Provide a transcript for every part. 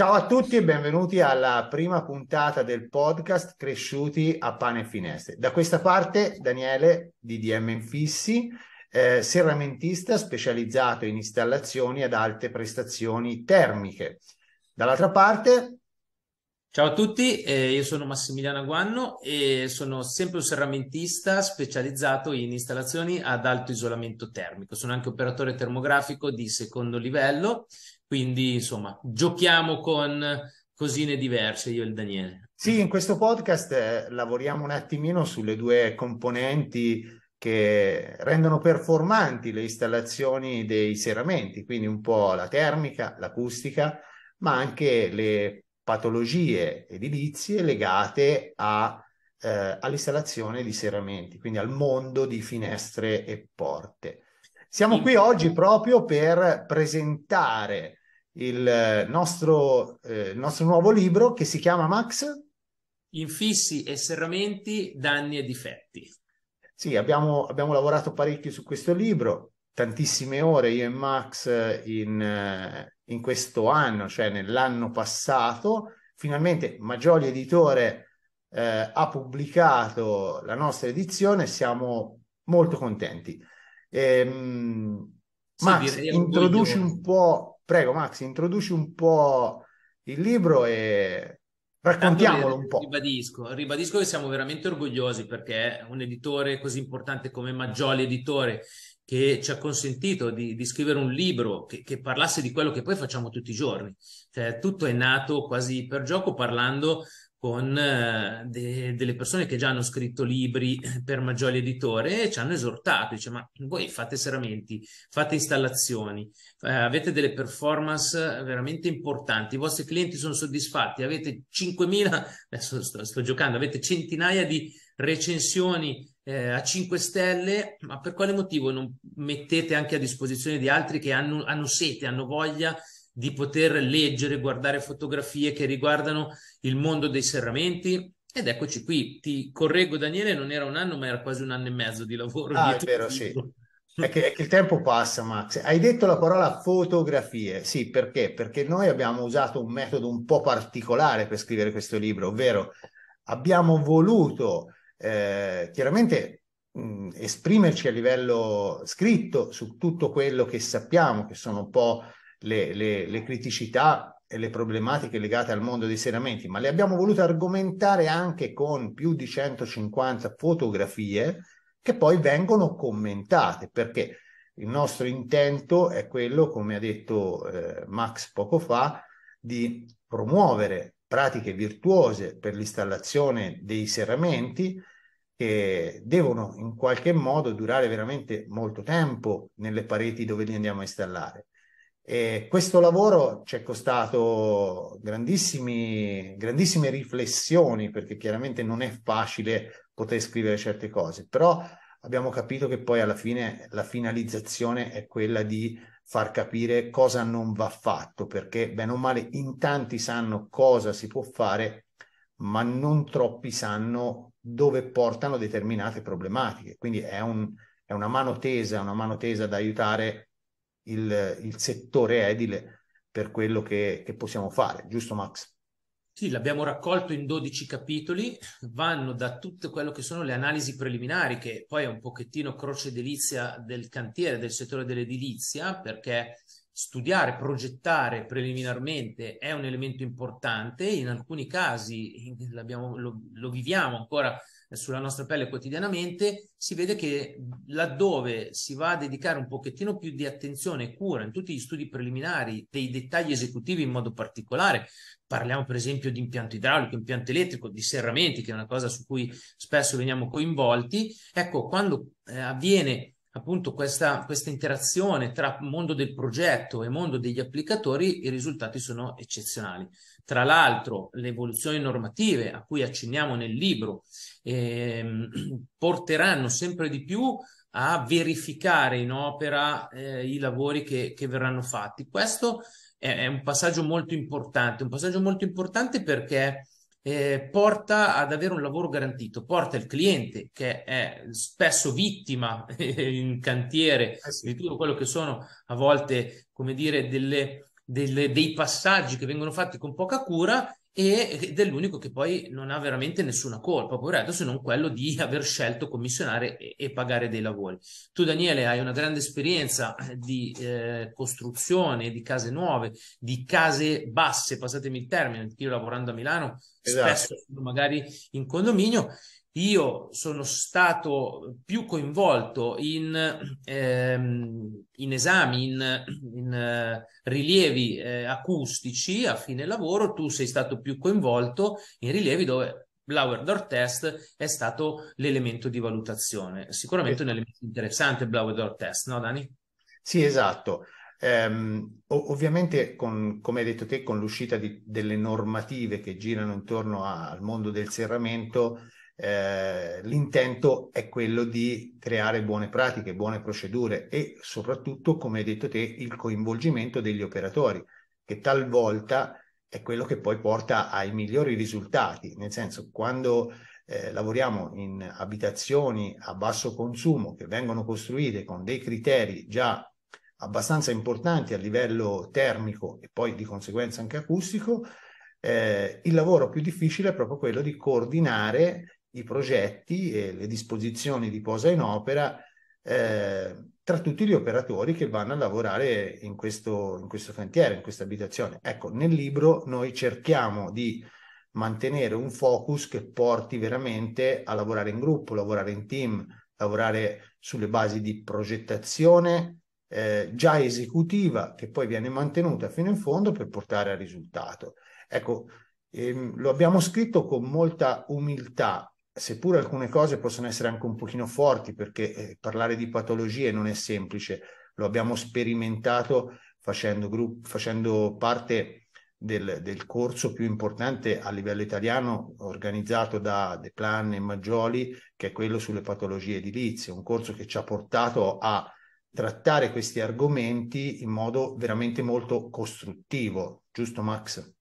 Ciao a tutti e benvenuti alla prima puntata del podcast Cresciuti a Pane e Finestre. Da questa parte Daniele di DM Infissi, eh, serramentista specializzato in installazioni ad alte prestazioni termiche. Dall'altra parte... Ciao a tutti, eh, io sono Massimiliano Guanno e sono sempre un serramentista specializzato in installazioni ad alto isolamento termico. Sono anche operatore termografico di secondo livello quindi, insomma, giochiamo con cosine diverse io e il Daniele. Sì, in questo podcast eh, lavoriamo un attimino sulle due componenti che rendono performanti le installazioni dei seramenti, quindi un po' la termica, l'acustica, ma anche le patologie edilizie legate a, eh, all'installazione di seramenti, quindi al mondo di finestre e porte. Siamo qui oggi proprio per presentare il eh, nostro, eh, nostro nuovo libro che si chiama Max? Infissi e serramenti, danni e difetti. Sì, abbiamo, abbiamo lavorato parecchio su questo libro, tantissime ore io e Max eh, in, eh, in questo anno, cioè nell'anno passato. Finalmente Maggioli Editore eh, ha pubblicato la nostra edizione, siamo molto contenti. Ehm, sì, Max, introduci un po' Prego Max, introduci un po' il libro e raccontiamolo un po'. Ribadisco, ribadisco che siamo veramente orgogliosi perché un editore così importante come Maggioli Editore che ci ha consentito di, di scrivere un libro che, che, parlasse di quello che poi facciamo tutti i giorni. Cioè, tutto è nato quasi per gioco parlando con eh, de- delle persone che già hanno scritto libri eh, per Maggioli Editore e ci hanno esortato, dice ma voi fate serramenti, fate installazioni, eh, avete delle performance veramente importanti, i vostri clienti sono soddisfatti, avete 5.000, adesso sto, sto giocando, avete centinaia di recensioni eh, a 5 stelle, ma per quale motivo non mettete anche a disposizione di altri che hanno, hanno sete, hanno voglia di poter leggere, guardare fotografie che riguardano il mondo dei serramenti. Ed eccoci qui, ti correggo Daniele, non era un anno ma era quasi un anno e mezzo di lavoro. Ah, è vero, sì. È che, è che, il tempo passa, Max. Hai detto la parola fotografie. Sì, perché? Perché noi abbiamo usato un metodo un po' particolare per scrivere questo libro, ovvero abbiamo voluto eh, chiaramente mh, esprimerci a livello scritto su tutto quello che sappiamo, che sono un po' le, le, le criticità e le problematiche legate al mondo dei seramenti, ma le abbiamo volute argomentare anche con più di 150 fotografie che poi vengono commentate, perché il nostro intento è quello, come ha detto eh, Max poco fa, di promuovere pratiche virtuose per l'installazione dei serramenti che devono in qualche modo durare veramente molto tempo nelle pareti dove li andiamo a installare. E questo lavoro ci è costato grandissime riflessioni, perché chiaramente non è facile poter scrivere certe cose, però abbiamo capito che poi alla fine la finalizzazione è quella di far capire cosa non va fatto, perché bene o male in tanti sanno cosa si può fare, ma non troppi sanno dove portano determinate problematiche. Quindi è, un, è una mano tesa, una mano tesa da aiutare il, il settore edile per quello che, che possiamo fare, giusto Max? Sì, l'abbiamo raccolto in 12 capitoli, vanno da tutte quelle che sono le analisi preliminari, che poi è un pochettino croce delizia del cantiere, del settore dell'edilizia, perché studiare, progettare preliminarmente è un elemento importante, in alcuni casi lo, lo viviamo ancora sulla nostra pelle quotidianamente, si vede che laddove si va a dedicare un pochettino più di attenzione e cura in tutti gli studi preliminari dei dettagli esecutivi in modo particolare, parliamo per esempio di impianto idraulico, impianto elettrico, di serramenti, che è una cosa su cui spesso veniamo coinvolti, ecco, quando eh, avviene appunto questa, questa interazione tra mondo del progetto e mondo degli applicatori, i risultati sono eccezionali. Tra l'altro, le evoluzioni normative a cui accenniamo nel libro ehm, porteranno sempre di più a verificare in opera eh, i lavori che, che, verranno fatti. Questo è, è un passaggio molto importante, un passaggio molto importante perché eh, porta ad avere un lavoro garantito, porta il cliente che è spesso vittima in cantiere eh sì. di tutto quello che sono a volte, come dire, delle, delle, dei passaggi che vengono fatti con poca cura e, ed è l'unico che poi non ha veramente nessuna colpa, corretto, se non quello di aver scelto commissionare e, e pagare dei lavori. Tu Daniele hai una grande esperienza eh, di eh, costruzione di case nuove, di case basse, passatemi il termine, io lavorando a Milano, esatto. spesso magari in condominio io sono stato più coinvolto in, ehm, in esami, in, in eh, rilievi eh, acustici a fine lavoro, tu sei stato più coinvolto in rilievi dove Blower Door Test è stato l'elemento di valutazione. Sicuramente eh. un elemento interessante il Blower Door Test, no Dani? Sì, esatto. Um, ovviamente, con, come hai detto te, con l'uscita di, delle normative che girano intorno a, al mondo del serramento, eh, l'intento è quello di creare buone pratiche, buone procedure e soprattutto, come hai detto te, il coinvolgimento degli operatori, che talvolta è quello che poi porta ai migliori risultati, nel senso quando eh, lavoriamo in abitazioni a basso consumo che vengono costruite con dei criteri già abbastanza importanti a livello termico e poi di conseguenza anche acustico, eh, il lavoro più difficile è proprio quello di coordinare i progetti e le disposizioni di posa in opera eh, tra tutti gli operatori che vanno a lavorare in questo, in questo cantiere, in questa abitazione. Ecco, nel libro noi cerchiamo di mantenere un focus che porti veramente a lavorare in gruppo, lavorare in team, lavorare sulle basi di progettazione eh, già esecutiva che poi viene mantenuta fino in fondo per portare al risultato. Ecco, ehm, lo abbiamo scritto con molta umiltà seppur alcune cose possono essere anche un pochino forti, perché eh, parlare di patologie non è semplice, lo abbiamo sperimentato facendo, group, facendo parte del, del, corso più importante a livello italiano organizzato da De Plan e Maggioli, che è quello sulle patologie edilizie, un corso che ci ha portato a trattare questi argomenti in modo veramente molto costruttivo, giusto Max?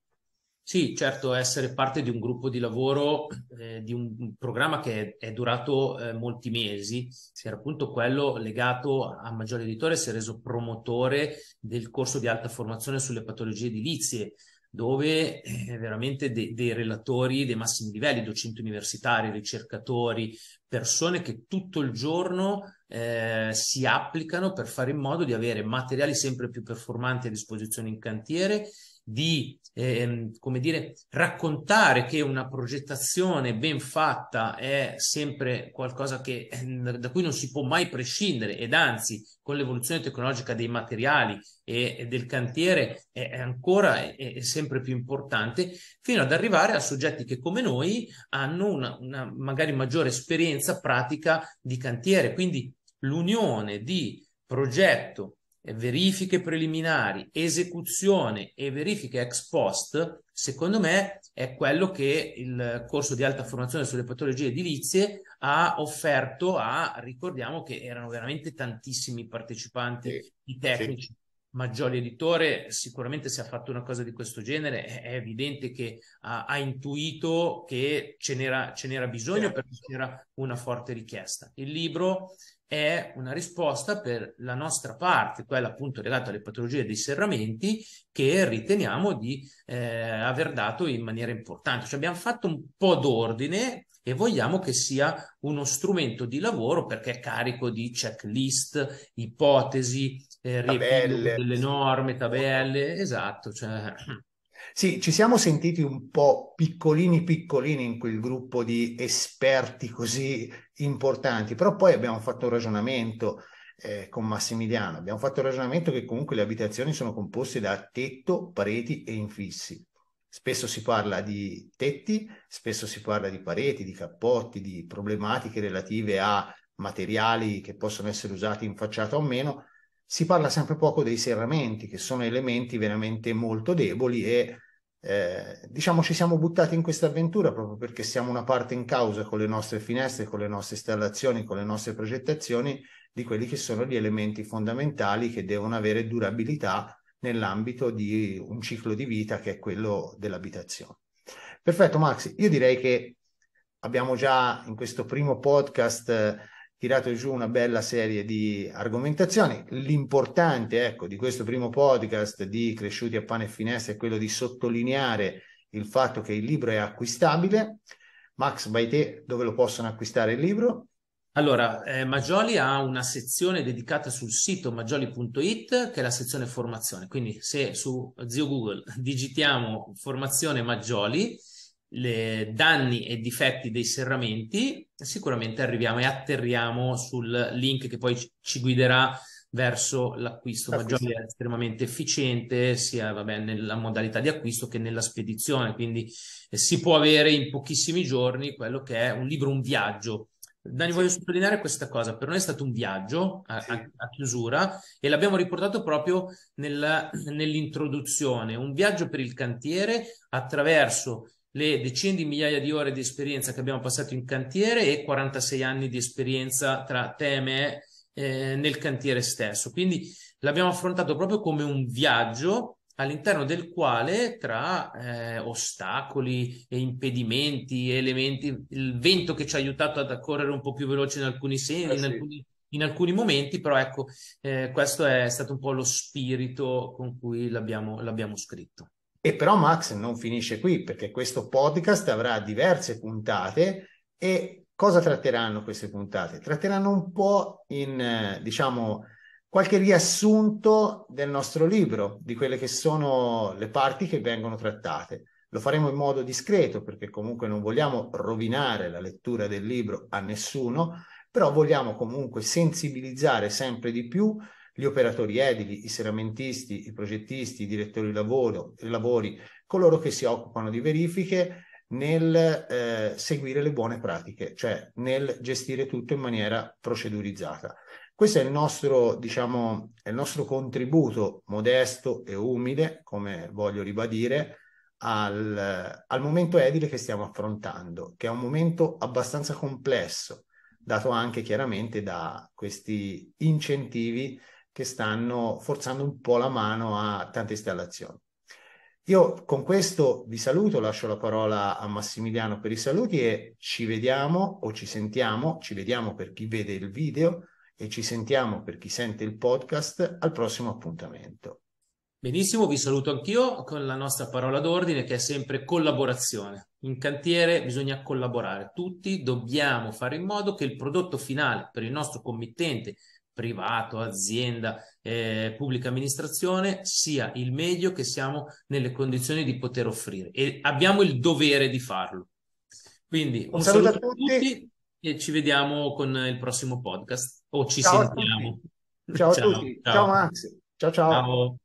Sì, certo, essere parte di un gruppo di lavoro, eh, di un programma che è, durato eh, molti mesi, si era appunto quello legato a Maggiore Editore, si è reso promotore del corso di alta formazione sulle patologie edilizie, dove eh, veramente de- dei relatori dei massimi livelli, docenti universitari, ricercatori, persone che tutto il giorno eh, si applicano per fare in modo di avere materiali sempre più performanti a disposizione in cantiere, di ehm, come dire, raccontare che una progettazione ben fatta è sempre qualcosa che, ehm, da cui non si può mai prescindere ed anzi con l'evoluzione tecnologica dei materiali e, e del cantiere è, è ancora è, è sempre più importante fino ad arrivare a soggetti che come noi hanno una, una magari maggiore esperienza pratica di cantiere quindi l'unione di progetto e verifiche preliminari, esecuzione e verifiche ex post, secondo me è quello che il corso di alta formazione sulle patologie edilizie ha offerto a, ricordiamo che erano veramente tantissimi partecipanti, sì, i tecnici. Sì. Maggioli Editore sicuramente se ha fatto una cosa di questo genere è evidente che ha, ha intuito che ce n'era, ce n'era bisogno sì. perché c'era una forte richiesta. Il libro è una risposta per la nostra parte, quella appunto legata alle patologie dei serramenti, che riteniamo di eh, aver dato in maniera importante. Cioè abbiamo fatto un po' d'ordine e vogliamo che sia uno strumento di lavoro perché è carico di checklist, ipotesi, eh, delle norme, tabelle, esatto. Cioè... Sì, ci siamo sentiti un po' piccolini piccolini in quel gruppo di esperti così importanti, però poi abbiamo fatto un ragionamento eh, con Massimiliano, abbiamo fatto un ragionamento che comunque le abitazioni sono composte da tetto, pareti e infissi. Spesso si parla di tetti, spesso si parla di pareti, di cappotti, di problematiche relative a materiali che possono essere usati in facciata o meno, si parla sempre poco dei serramenti, che sono elementi veramente molto deboli e eh, diciamo ci siamo buttati in questa avventura proprio perché siamo una parte in causa con le nostre finestre, con le nostre installazioni, con le nostre progettazioni di quelli che sono gli elementi fondamentali che devono avere durabilità nell'ambito di un ciclo di vita che è quello dell'abitazione. Perfetto Max, io direi che abbiamo già in questo primo podcast eh, tirato giù una bella serie di argomentazioni. L'importante ecco, di questo primo podcast di Cresciuti a Pane e Finestra è quello di sottolineare il fatto che il libro è acquistabile. Max, vai te, dove lo possono acquistare il libro? Allora, eh, Maggioli ha una sezione dedicata sul sito maggioli.it che è la sezione formazione, quindi se su zio Google digitiamo formazione Maggioli, le danni e difetti dei serramenti, sicuramente arriviamo e atterriamo sul link che poi ci guiderà verso l'acquisto, maggiore estremamente efficiente sia vabbè, nella modalità di acquisto che nella spedizione, quindi eh, si può avere in pochissimi giorni quello che è un libro, un viaggio. Dani, sì. voglio sottolineare questa cosa, per noi è stato un viaggio a, a, a chiusura e l'abbiamo riportato proprio nella, nell'introduzione, un viaggio per il cantiere attraverso le decine di migliaia di ore di esperienza che abbiamo passato in cantiere e 46 anni di esperienza tra te e me eh, nel cantiere stesso. Quindi l'abbiamo affrontato proprio come un viaggio all'interno del quale tra eh, ostacoli e impedimenti, elementi, il vento che ci ha aiutato ad accorrere un po' più veloce in alcuni, sen- eh sì. in alcuni, in alcuni momenti, però ecco, eh, questo è stato un po' lo spirito con cui l'abbiamo, l'abbiamo scritto. E però Max non finisce qui perché questo podcast avrà diverse puntate e cosa tratteranno queste puntate? Tratteranno un po' in, eh, diciamo, qualche riassunto del nostro libro, di quelle che sono le parti che vengono trattate. Lo faremo in modo discreto perché comunque non vogliamo rovinare la lettura del libro a nessuno, però vogliamo comunque sensibilizzare sempre di più gli operatori edili, i seramentisti, i progettisti, i direttori lavoro, i lavori, coloro che si occupano di verifiche nel eh, seguire le buone pratiche, cioè nel gestire tutto in maniera procedurizzata. Questo è il nostro, diciamo, è il nostro contributo modesto e umile, come voglio ribadire, al, al momento edile che stiamo affrontando, che è un momento abbastanza complesso, dato anche chiaramente da questi incentivi che stanno forzando un po' la mano a tante installazioni. Io con questo vi saluto, lascio la parola a Massimiliano per i saluti e ci vediamo o ci sentiamo, ci vediamo per chi vede il video e ci sentiamo per chi sente il podcast al prossimo appuntamento. Benissimo, vi saluto anch'io con la nostra parola d'ordine che è sempre collaborazione. In cantiere bisogna collaborare tutti, dobbiamo fare in modo che il prodotto finale per il nostro committente privato, azienda, eh, pubblica amministrazione, sia il meglio che siamo nelle condizioni di poter offrire e abbiamo il dovere di farlo. Quindi un, un saluto, saluto, a tutti. tutti. e ci vediamo con il prossimo podcast o ci ciao sentiamo. A ciao, ciao a tutti, ciao, ciao Max, ciao ciao. ciao.